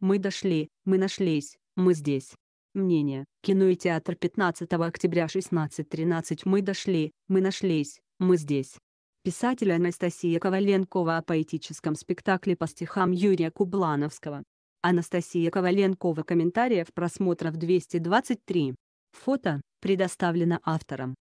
Мы дошли, мы нашлись, мы здесь. Мнение. Кино и театр 15 октября 16.13 «Мы дошли, мы нашлись, мы здесь». Писатель Анастасия Коваленкова о поэтическом спектакле по стихам Юрия Кублановского. Анастасия Коваленкова комментариев просмотров 223. Фото предоставлено автором.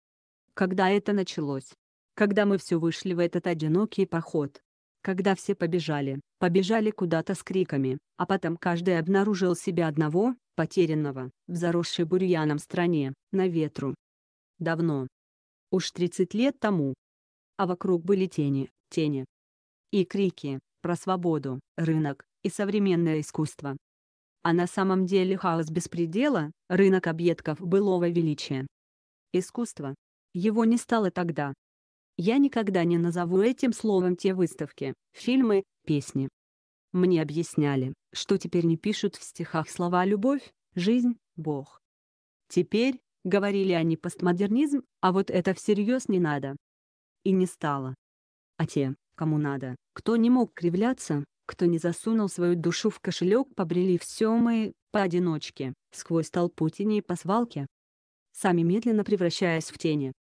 Когда это началось? Когда мы все вышли в этот одинокий поход, когда все побежали, побежали куда-то с криками, а потом каждый обнаружил себя одного, потерянного, в заросшей бурьяном стране, на ветру. Давно. Уж 30 лет тому. А вокруг были тени, тени. И крики, про свободу, рынок, и современное искусство. А на самом деле хаос беспредела, рынок объедков былого величия. Искусство. Его не стало тогда, я никогда не назову этим словом те выставки, фильмы, песни. Мне объясняли, что теперь не пишут в стихах слова «любовь», «жизнь», «бог». Теперь, говорили они постмодернизм, а вот это всерьез не надо. И не стало. А те, кому надо, кто не мог кривляться, кто не засунул свою душу в кошелек, побрели все мы, поодиночке, сквозь толпу теней по свалке, сами медленно превращаясь в тени.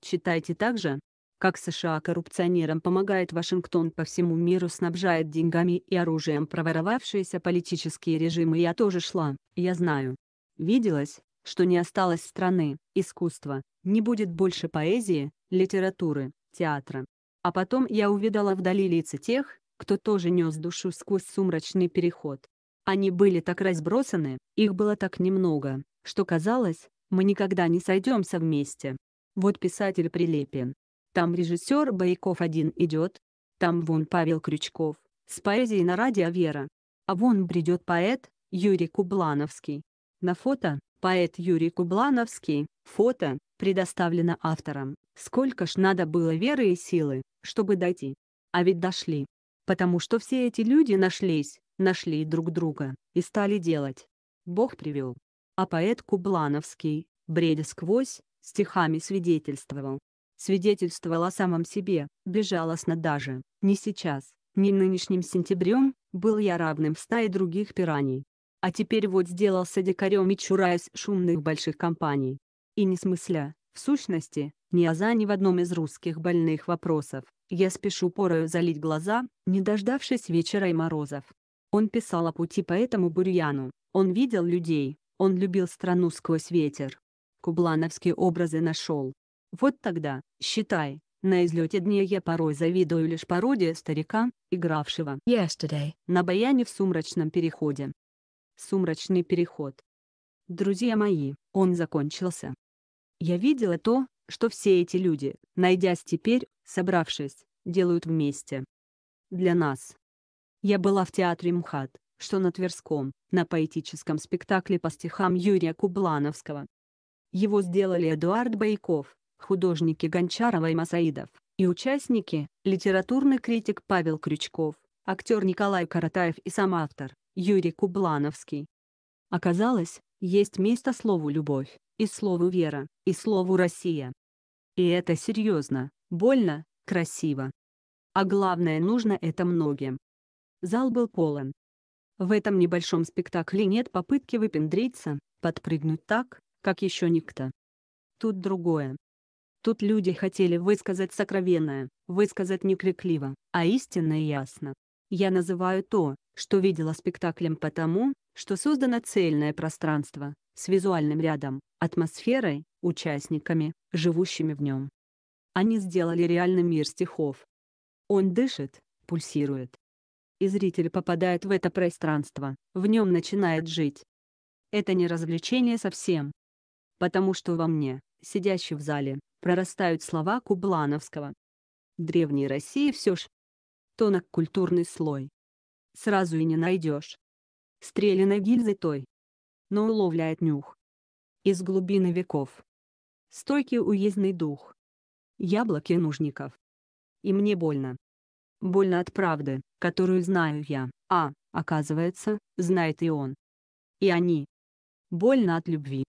Читайте также как США коррупционерам помогает Вашингтон по всему миру снабжает деньгами и оружием проворовавшиеся политические режимы я тоже шла, я знаю. Виделось, что не осталось страны, искусства, не будет больше поэзии, литературы, театра. А потом я увидала вдали лица тех, кто тоже нес душу сквозь сумрачный переход. Они были так разбросаны, их было так немного, что казалось, мы никогда не сойдемся вместе. Вот писатель Прилепин, там режиссер Байков один идет, там вон Павел Крючков, с поэзией на радио Вера. А вон бредет поэт, Юрий Кублановский. На фото, поэт Юрий Кублановский, фото, предоставлено автором. Сколько ж надо было веры и силы, чтобы дойти. А ведь дошли. Потому что все эти люди нашлись, нашли друг друга, и стали делать. Бог привел. А поэт Кублановский, бредя сквозь, стихами свидетельствовал, свидетельствовал о самом себе, безжалостно даже, не сейчас, не нынешним сентябрем, был я равным в стае других пираний. А теперь вот сделался дикарем и чураясь шумных больших компаний. И не смысля, в сущности, ни аза ни в одном из русских больных вопросов, я спешу порою залить глаза, не дождавшись вечера и морозов. Он писал о пути по этому бурьяну, он видел людей, он любил страну сквозь ветер. Кублановские образы нашел, вот тогда, считай, на излете дня я порой завидую лишь породе старика, игравшего Yesterday на баяне в сумрачном переходе. Сумрачный переход. Друзья мои, он закончился. Я видела то, что все эти люди, найдясь теперь, собравшись, делают вместе. Для нас. Я была в театре МХАТ, что на Тверском, на поэтическом спектакле по стихам Юрия Кублановского. Его сделали Эдуард Байков, художники Гончарова и Масаидов, и участники, литературный критик Павел Крючков, актер Николай Каратаев и сам автор, Юрий Кублановский. Оказалось, есть место слову «любовь», и слову «вера», и слову «Россия». И это серьезно, больно, красиво. А главное нужно это многим. Зал был полон. В этом небольшом спектакле нет попытки выпендриться, подпрыгнуть так, как еще никто. Тут другое. Тут люди хотели высказать сокровенное, высказать некрикливо, а истинно и ясно. Я называю то, что видела спектаклем потому, что создано цельное пространство, с визуальным рядом, атмосферой, участниками, живущими в нем. Они сделали реальный мир стихов. Он дышит, пульсирует. И зритель попадает в это пространство, в нем начинает жить. Это не развлечение совсем. Потому что во мне, сидящий в зале, прорастают слова Кублановского. Древней России все ж тонок культурный слой. Сразу и не найдешь. Стреляной гильзы той. Но уловляет нюх. Из глубины веков. Стойкий уездный дух. Яблоки нужников. И мне больно. Больно от правды, которую знаю я, а, оказывается, знает и он. И они. Больно от любви.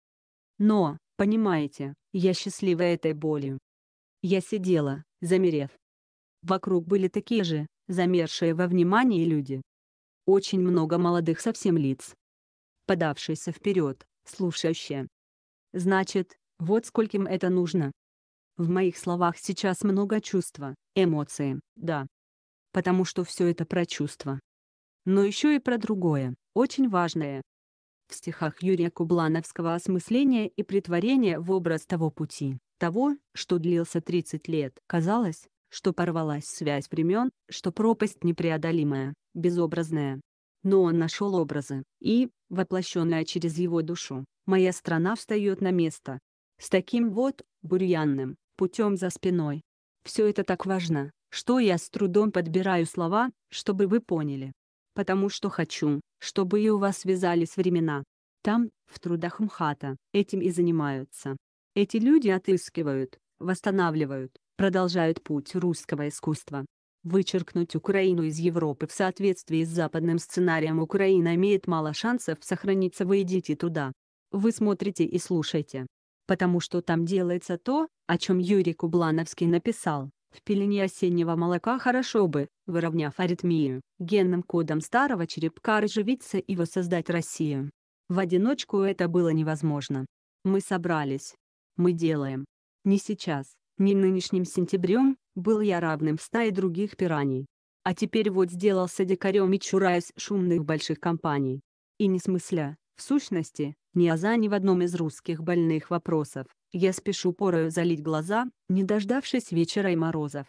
Но, Понимаете, я счастлива этой болью. Я сидела, замерев. Вокруг были такие же, замершие во внимании люди. Очень много молодых совсем лиц. Подавшиеся вперед, слушающие. Значит, вот скольким это нужно. В моих словах сейчас много чувства, эмоции, да. Потому что все это про чувства. Но еще и про другое, очень важное, в стихах Юрия Кублановского осмысление и притворение в образ того пути, того, что длился 30 лет. Казалось, что порвалась связь времен, что пропасть непреодолимая, безобразная. Но он нашел образы, и, воплощенная через его душу, моя страна встает на место. С таким вот, бурьянным, путем за спиной. Все это так важно, что я с трудом подбираю слова, чтобы вы поняли потому что хочу, чтобы и у вас связались времена. Там, в трудах МХАТа, этим и занимаются. Эти люди отыскивают, восстанавливают, продолжают путь русского искусства. Вычеркнуть Украину из Европы в соответствии с западным сценарием Украина имеет мало шансов сохраниться вы идите туда. Вы смотрите и слушайте. Потому что там делается то, о чем Юрий Кублановский написал. В пелене осеннего молока хорошо бы, выровняв аритмию, генным кодом старого черепка разживиться и воссоздать Россию. В одиночку это было невозможно. Мы собрались. Мы делаем. Не сейчас, не нынешним сентябрем, был я равным в стае других пираний. А теперь вот сделался дикарем и чураясь шумных больших компаний. И не смысля, в сущности, ни аза ни в одном из русских больных вопросов. Я спешу порою залить глаза, не дождавшись вечера и морозов.